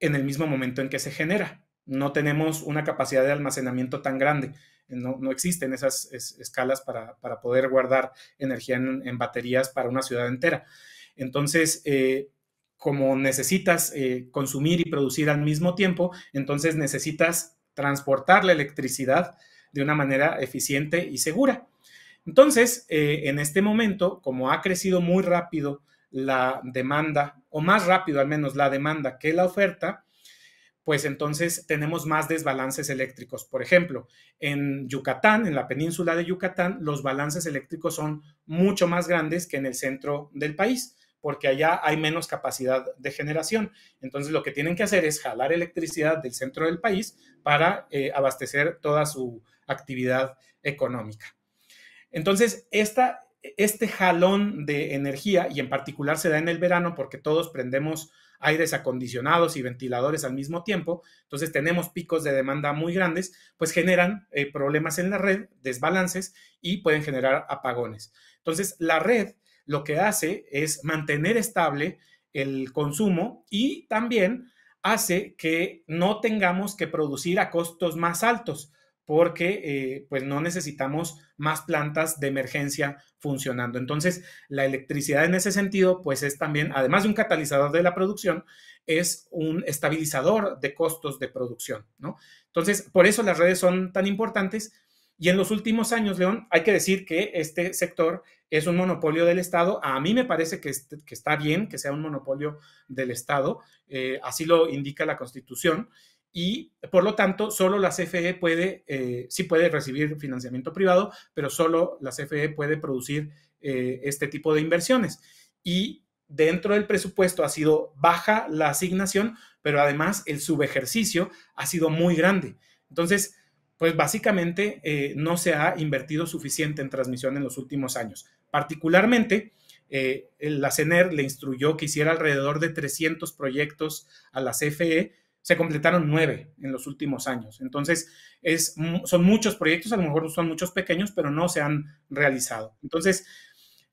en el mismo momento en que se genera. No tenemos una capacidad de almacenamiento tan grande. No, existen esas escalas para, poder guardar energía en, baterías para una ciudad entera. Entonces, eh, como necesitas eh, consumir y producir al mismo tiempo, entonces necesitas transportar la electricidad de una manera eficiente y segura. Entonces, eh, en este momento, como ha crecido muy rápido la demanda, o más rápido al menos la demanda que la oferta, pues entonces tenemos más desbalances eléctricos. Por ejemplo, en Yucatán, en la península de Yucatán, los balances eléctricos son mucho más grandes que en el centro del país, porque allá hay menos capacidad de generación. Entonces lo que tienen que hacer es jalar electricidad del centro del país para eh, abastecer toda su actividad económica. Entonces, este jalón de energía, y en particular se da en el verano porque todos prendemos aires acondicionados y ventiladores al mismo tiempo, entonces tenemos picos de demanda muy grandes, pues generan eh, problemas en la red, desbalances y pueden generar apagones. Entonces, la red lo que hace es mantener estable el consumo y también hace que no tengamos que producir a costos más altos porque eh, pues no necesitamos más plantas de emergencia funcionando. Entonces, la electricidad en ese sentido, pues es también, además de un catalizador de la producción, es un estabilizador de costos de producción, ¿no? Entonces, por eso las redes son tan importantes. Y en los últimos años, León, hay que decir que este sector es un monopolio del Estado. A mí me parece que, este, que está bien que sea un monopolio del Estado, eh, así lo indica la Constitución y por lo tanto solo la CFE puede, eh, sí puede recibir financiamiento privado, pero solo la CFE puede producir eh, este tipo de inversiones. Y dentro del presupuesto ha sido baja la asignación, pero además el subejercicio ha sido muy grande. Entonces, pues básicamente eh, no se ha invertido suficiente en transmisión en los últimos años. Particularmente, la CNER e le instruyó que hiciera alrededor de 300 proyectos a la CFE, se completaron nueve en los últimos años. Entonces, es, son muchos proyectos, a lo mejor son muchos pequeños, pero no se han realizado. Entonces,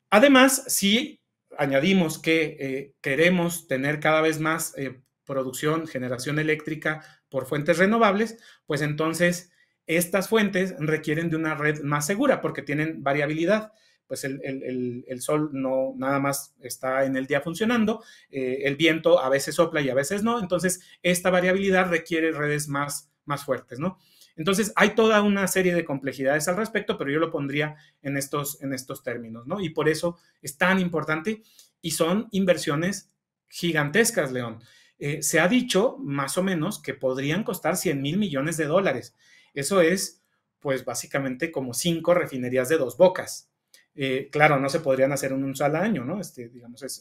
además, si añadimos que eh, queremos tener cada vez más eh, producción, generación eléctrica por fuentes renovables, pues entonces estas fuentes requieren de una red más segura porque tienen variabilidad pues el, sol no nada más está en el día funcionando, eh, el viento a veces sopla y a veces no, entonces esta variabilidad requiere redes más, más fuertes, ¿no? Entonces, hay toda una serie de complejidades al respecto, pero yo lo pondría en estos, en estos términos, ¿no? Y por eso es tan importante y son inversiones gigantescas, León. Eh, se ha dicho, más o menos, que podrían costar 100 mil millones de dólares. Eso es, pues, básicamente como cinco refinerías de dos bocas. Eh, claro, no se podrían hacer en un solo año, ¿no? Este,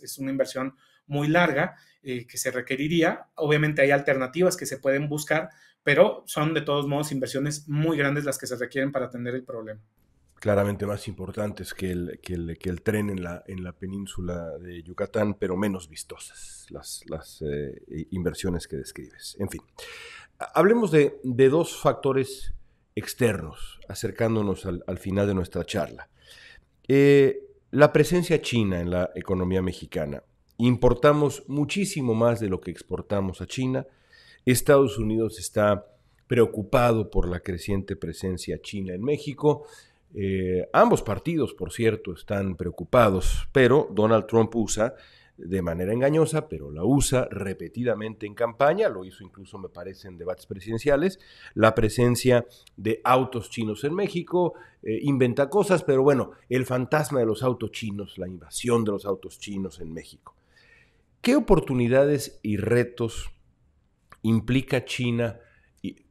es, una inversión muy larga eh, que se requeriría. Obviamente hay alternativas que se pueden buscar, pero son de todos modos inversiones muy grandes las que se requieren para atender el problema. Claramente más importantes que el, que el, tren en la, en la península de Yucatán, pero menos vistosas las, eh, inversiones que describes. En fin, hablemos de, dos factores externos, acercándonos al final de nuestra charla. Eh, la presencia china en la economía mexicana. Importamos muchísimo más de lo que exportamos a China. Estados Unidos está preocupado por la creciente presencia china en México. Eh, ambos partidos, por cierto, están preocupados, pero Donald Trump usa de manera engañosa, pero la usa repetidamente en campaña, lo hizo incluso me parece en debates presidenciales, la presencia de autos chinos en México, eh, inventa cosas, pero bueno, el fantasma de los autos chinos, la invasión de los autos chinos en México. ¿Qué oportunidades y retos implica China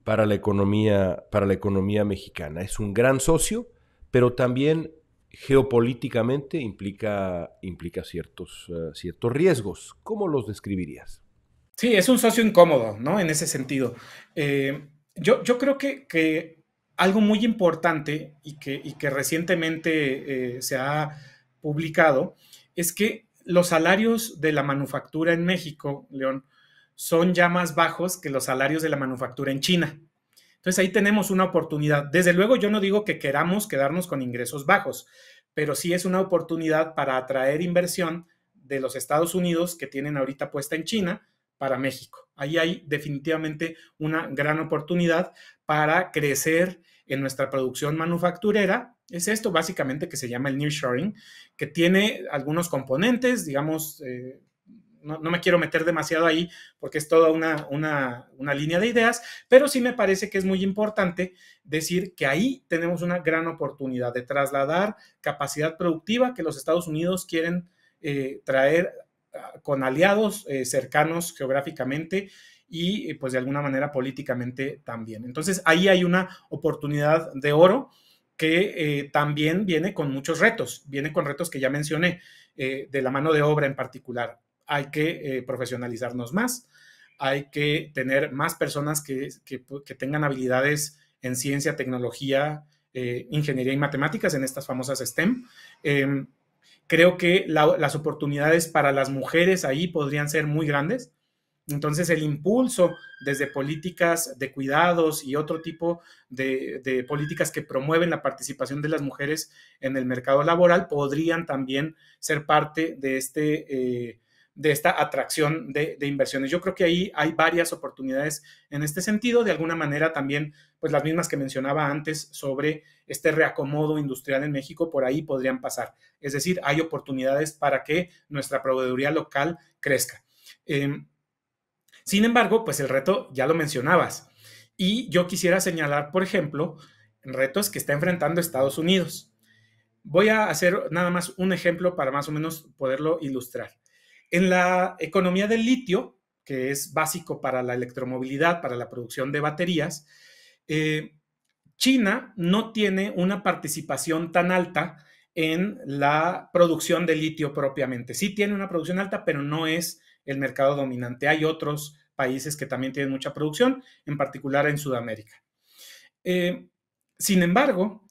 para la economía, para la economía mexicana? Es un gran socio, pero también geopolíticamente implica, implica ciertos, eh, ciertos riesgos. ¿Cómo los describirías? Sí, es un socio incómodo, ¿no? En ese sentido. Eh, yo, creo que, que, algo muy importante y que, que recientemente eh, se ha publicado es que los salarios de la manufactura en México, León, son ya más bajos que los salarios de la manufactura en China. Entonces ahí tenemos una oportunidad. Desde luego yo no digo que queramos quedarnos con ingresos bajos, pero sí es una oportunidad para atraer inversión de los Estados Unidos que tienen ahorita puesta en China para México. Ahí hay definitivamente una gran oportunidad para crecer en nuestra producción manufacturera. Es esto básicamente que se llama el nearshoring, que tiene algunos componentes, digamos, eh, no, me quiero meter demasiado ahí porque es toda una, línea de ideas, pero sí me parece que es muy importante decir que ahí tenemos una gran oportunidad de trasladar capacidad productiva que los Estados Unidos quieren eh, traer ah, con aliados eh, cercanos geográficamente y eh, pues de alguna manera políticamente también. Entonces ahí hay una oportunidad de oro que también viene con muchos retos, viene con retos que ya mencioné, de la mano de obra en particular hay que eh, profesionalizarnos más, hay que tener más personas que, tengan habilidades en ciencia, tecnología, eh, ingeniería y matemáticas, en estas famosas STEM. Em, creo que las oportunidades para las mujeres ahí podrían ser muy grandes. Entonces, el impulso desde políticas de cuidados y otro tipo de, políticas que promueven la participación de las mujeres en el mercado laboral podrían también ser parte de este eh, de esta atracción de, inversiones. Yo creo que ahí hay varias oportunidades en este sentido, de alguna manera también, pues las mismas que mencionaba antes sobre este reacomodo industrial en México, por ahí podrían pasar. Es decir, hay oportunidades para que nuestra proveeduría local crezca. Em, sin embargo, pues el reto ya lo mencionabas. Y yo quisiera señalar, por ejemplo, retos que está enfrentando Estados Unidos. Voy a hacer nada más un ejemplo para más o menos poderlo ilustrar. En la economía del litio, que es básico para la electromovilidad, para la producción de baterías, eh, China no tiene una participación tan alta en la producción de litio propiamente. Sí tiene una producción alta, pero no es el mercado dominante. Hay otros países que también tienen mucha producción, en particular en Sudamérica. Eh, sin embargo,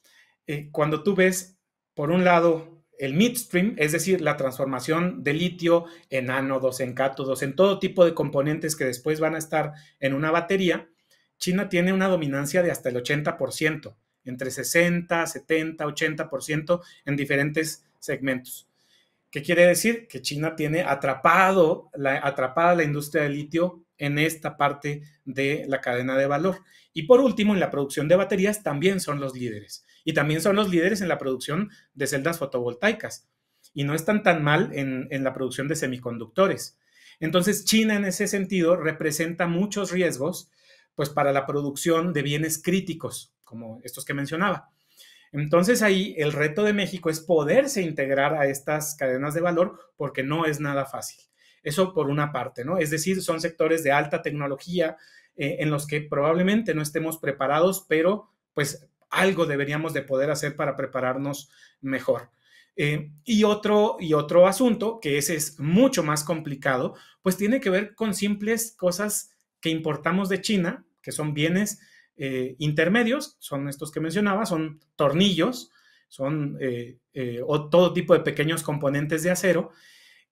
eh, cuando tú ves, por un lado, el midstream, es decir, la transformación de litio en ánodos, en cátodos, en todo tipo de componentes que después van a estar en una batería, China tiene una dominancia de hasta el 80%, entre 60, 70, 80% en diferentes segmentos. ¿Qué quiere decir? Que China tiene atrapado atrapada la industria del litio en esta parte de la cadena de valor. Y por último, en la producción de baterías también son los líderes y también son los líderes en la producción de celdas fotovoltaicas y no están tan mal en, la producción de semiconductores. Entonces, China en ese sentido representa muchos riesgos pues para la producción de bienes críticos, como estos que mencionaba. Entonces ahí el reto de México es poderse integrar a estas cadenas de valor porque no es nada fácil. Eso por una parte, ¿no? Es decir, son sectores de alta tecnología eh, en los que probablemente no estemos preparados, pero pues algo deberíamos de poder hacer para prepararnos mejor. Eh, y, otro, y otro asunto, que ese es mucho más complicado, pues tiene que ver con simples cosas que importamos de China, que son bienes eh, intermedios, son estos que mencionaba, son tornillos, son eh, todo tipo de pequeños componentes de acero,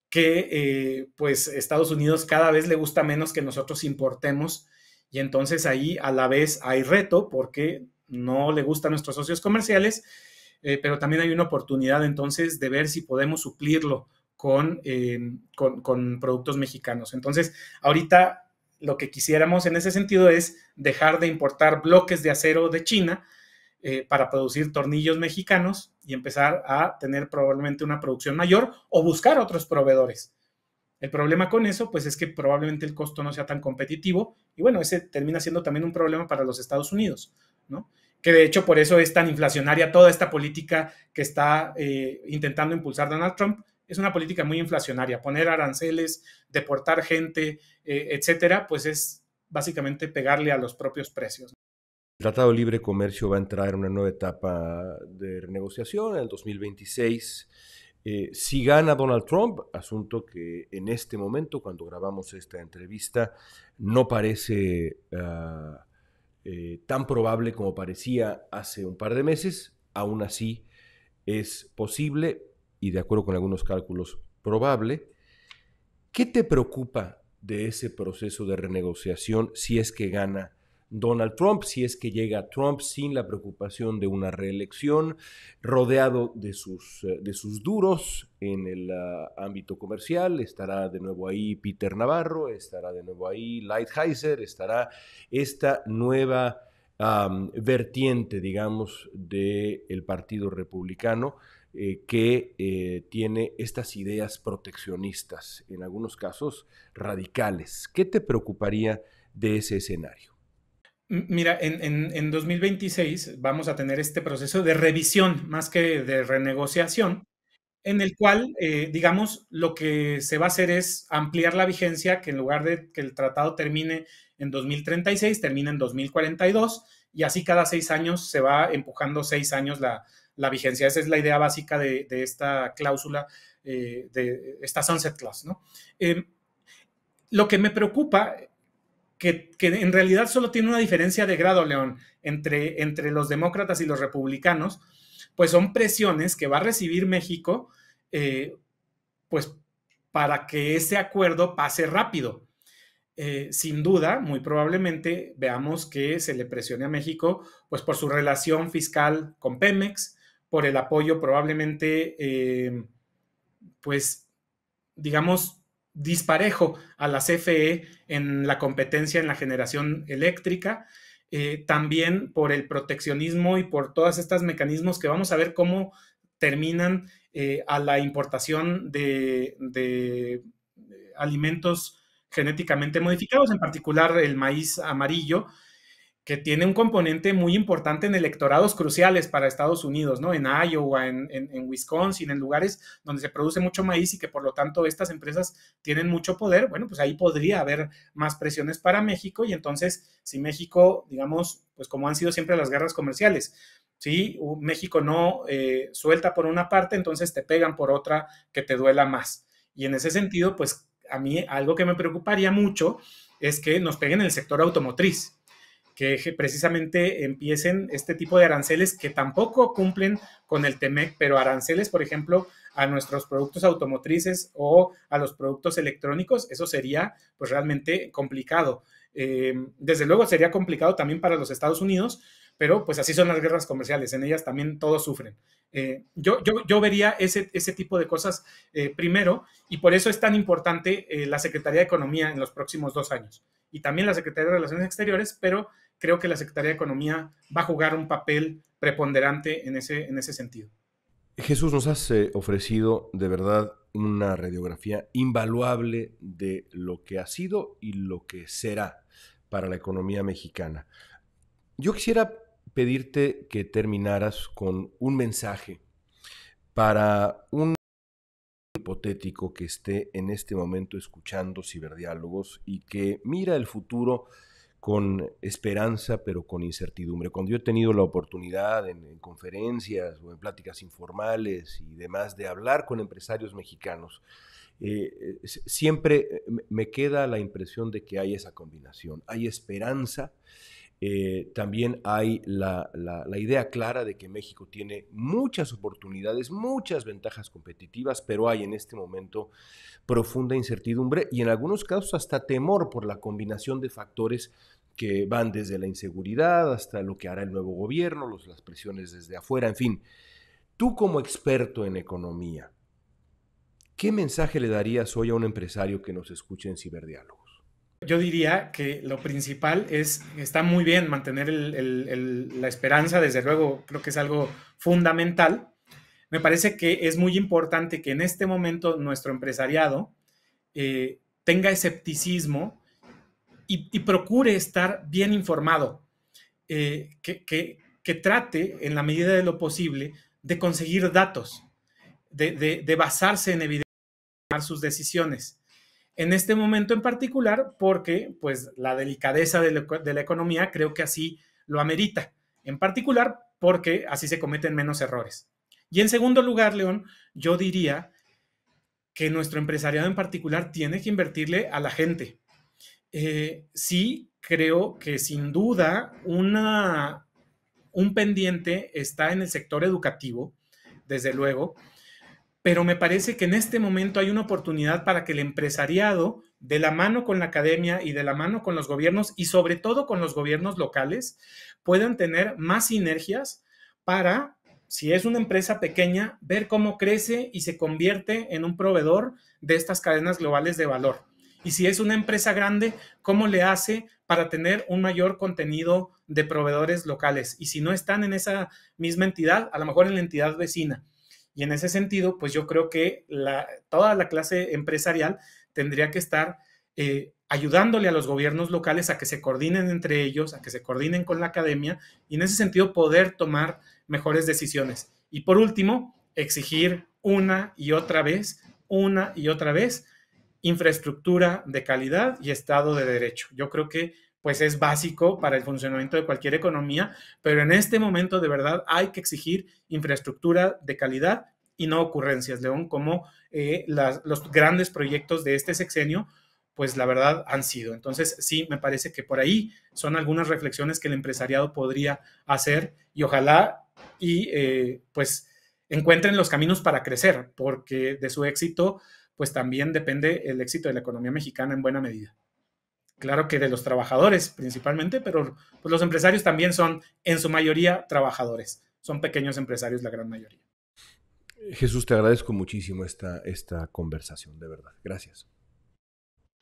que pues Estados Unidos cada vez le gusta menos que nosotros importemos. Y entonces ahí a la vez hay reto porque no le gusta a nuestros socios comerciales, eh, pero también hay una oportunidad entonces de ver si podemos suplirlo eh, con, productos mexicanos. Entonces, ahorita lo que quisiéramos en ese sentido es dejar de importar bloques de acero de China eh, para producir tornillos mexicanos y empezar a tener probablemente una producción mayor o buscar otros proveedores. El problema con eso, pues es que probablemente el costo no sea tan competitivo y bueno, ese termina siendo también un problema para los Estados Unidos. Que de hecho por eso es tan inflacionaria toda esta política que está eh, intentando impulsar Donald Trump. Es una política muy inflacionaria. Poner aranceles, deportar gente, eh, etcétera, pues es básicamente pegarle a los propios precios. El Tratado Libre Comercio va a entrar en una nueva etapa de renegociación en el 2026. Eh, si gana Donald Trump, asunto que en este momento, cuando grabamos esta entrevista, no parece ah, eh, tan probable como parecía hace un par de meses, aún así es posible y de acuerdo con algunos cálculos probable. ¿Qué te preocupa de ese proceso de renegociación si es que gana Donald Trump, si es que llega Trump sin la preocupación de una reelección, rodeado de sus, eh, de sus duros en el ah, ámbito comercial, estará de nuevo ahí Peter Navarro, estará de nuevo ahí Lighthizer, estará esta nueva vertiente, digamos, del Partido Republicano. Eh, que eh, tiene estas ideas proteccionistas, en algunos casos radicales. ¿Qué te preocuparía de ese escenario? Mira, en, en, en, 2026 vamos a tener este proceso de revisión más que de renegociación, en el cual, eh, digamos, lo que se va a hacer es ampliar la vigencia, que en lugar de que el tratado termine en 2036, termine en 2042, y así cada seis años se va empujando seis años la, la vigencia. Esa es la idea básica de, de esta cláusula, eh, de esta sunset clause, ¿no? Em, lo que me preocupa que, en realidad solo tiene una diferencia de grado, León, entre, entre los demócratas y los republicanos, pues son presiones que va a recibir México, eh, pues para que ese acuerdo pase rápido. Eh, sin duda, muy probablemente veamos que se le presione a México, pues por su relación fiscal con Pemex, por el apoyo probablemente, eh, pues, digamos, disparejo a la CFE en la competencia en la generación eléctrica, eh, también por el proteccionismo y por todos estos mecanismos que vamos a ver cómo terminan eh, a la importación de, alimentos genéticamente modificados, en particular el maíz amarillo, que tiene un componente muy importante en electorados cruciales para Estados Unidos, ¿no? En Iowa, en, Wisconsin, en lugares donde se produce mucho maíz y que por lo tanto estas empresas tienen mucho poder, bueno, pues ahí podría haber más presiones para México y entonces si México, digamos, pues como han sido siempre las guerras comerciales, si México no eh, suelta por una parte, entonces te pegan por otra que te duela más. Y en ese sentido, pues a mí algo que me preocuparía mucho es que nos peguen en el sector automotriz que precisamente empiecen este tipo de aranceles que tampoco cumplen con el TEMEC, pero aranceles, por ejemplo, a nuestros productos automotrices o a los productos electrónicos, eso sería pues realmente complicado. Eh, desde luego sería complicado también para los Estados Unidos, pero pues así son las guerras comerciales, en ellas también todos sufren. Eh, yo, yo, yo, vería ese, ese, tipo de cosas eh, primero y por eso es tan importante la Secretaría de Economía en los próximos dos años y también la Secretaría de Relaciones Exteriores, pero creo que la Secretaría de Economía va a jugar un papel preponderante en ese, en ese sentido. Jesús, nos has eh, ofrecido de verdad una radiografía invaluable de lo que ha sido y lo que será para la economía mexicana. Yo quisiera pedirte que terminaras con un mensaje para un hipotético que esté en este momento escuchando ciberdiálogos y que mira el futuro con esperanza, pero con incertidumbre. Cuando yo he tenido la oportunidad en, conferencias o en pláticas informales y demás de hablar con empresarios mexicanos, eh, eh, siempre me queda la impresión de que hay esa combinación. Hay esperanza, eh, también hay la, idea clara de que México tiene muchas oportunidades, muchas ventajas competitivas, pero hay en este momento profunda incertidumbre y en algunos casos hasta temor por la combinación de factores que van desde la inseguridad hasta lo que hará el nuevo gobierno, los, las presiones desde afuera, en fin. Tú como experto en economía, ¿qué mensaje le darías hoy a un empresario que nos escuche en ciberdiálogos? Yo diría que lo principal es, está muy bien mantener la esperanza, desde luego, creo que es algo fundamental. Me parece que es muy importante que en este momento nuestro empresariado eh, tenga escepticismo y, procure estar bien informado, eh, que, que, trate en la medida de lo posible de conseguir datos, de, basarse en evidencia sus decisiones. En este momento en particular, porque pues la delicadeza de la economía creo que así lo amerita. En particular, porque así se cometen menos errores. Y en segundo lugar, León, yo diría que nuestro empresariado en particular tiene que invertirle a la gente. Eh, sí creo que sin duda un pendiente está en el sector educativo, desde luego, pero me parece que en este momento hay una oportunidad para que el empresariado, de la mano con la academia y de la mano con los gobiernos y sobre todo con los gobiernos locales, puedan tener más sinergias para, si es una empresa pequeña, ver cómo crece y se convierte en un proveedor de estas cadenas globales de valor. Y si es una empresa grande, ¿cómo le hace para tener un mayor contenido de proveedores locales? Y si no están en esa misma entidad, a lo mejor en la entidad vecina. Y en ese sentido, pues yo creo que toda la clase empresarial tendría que estar eh, ayudándole a los gobiernos locales a que se coordinen entre ellos, a que se coordinen con la academia y en ese sentido poder tomar mejores decisiones. Y por último, exigir una y otra vez, una y otra vez infraestructura de calidad y Estado de Derecho. Yo creo que pues es básico para el funcionamiento de cualquier economía, pero en este momento de verdad hay que exigir infraestructura de calidad y no ocurrencias, León, como eh, los grandes proyectos de este sexenio, pues la verdad han sido. Entonces, sí, me parece que por ahí son algunas reflexiones que el empresariado podría hacer y ojalá y eh, pues encuentren los caminos para crecer, porque de su éxito pues también depende el éxito de la economía mexicana en buena medida. Claro que de los trabajadores principalmente, pero pues, los empresarios también son en su mayoría trabajadores, son pequeños empresarios la gran mayoría. Jesús, te agradezco muchísimo esta, esta conversación, de verdad. Gracias.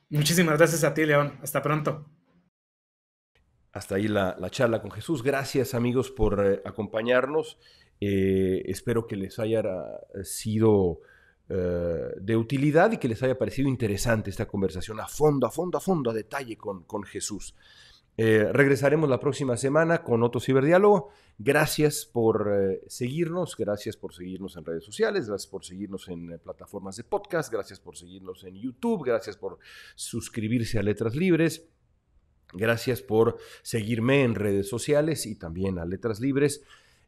Muchísimas gracias a ti, León. Hasta pronto. Hasta ahí la, charla con Jesús. Gracias, amigos, por eh, acompañarnos. Eh, espero que les haya eh, sido eh, de utilidad y que les haya parecido interesante esta conversación a fondo, a fondo, a fondo, a detalle con, Jesús. Eh, regresaremos la próxima semana con otro ciberdiálogo. Gracias por eh, seguirnos, gracias por seguirnos en redes sociales, gracias por seguirnos en plataformas de podcast, gracias por seguirnos en YouTube, gracias por suscribirse a Letras Libres. Gracias por seguirme en redes sociales y también a Letras Libres.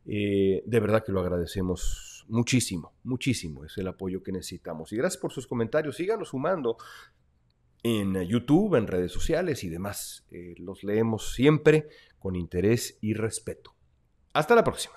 de verdad que lo agradecemos muchísimo, muchísimo es el apoyo que necesitamos. Y gracias por sus comentarios, síganos sumando en YouTube, en redes sociales y demás. Eh, los leemos siempre con interés y respeto. Hasta la próxima.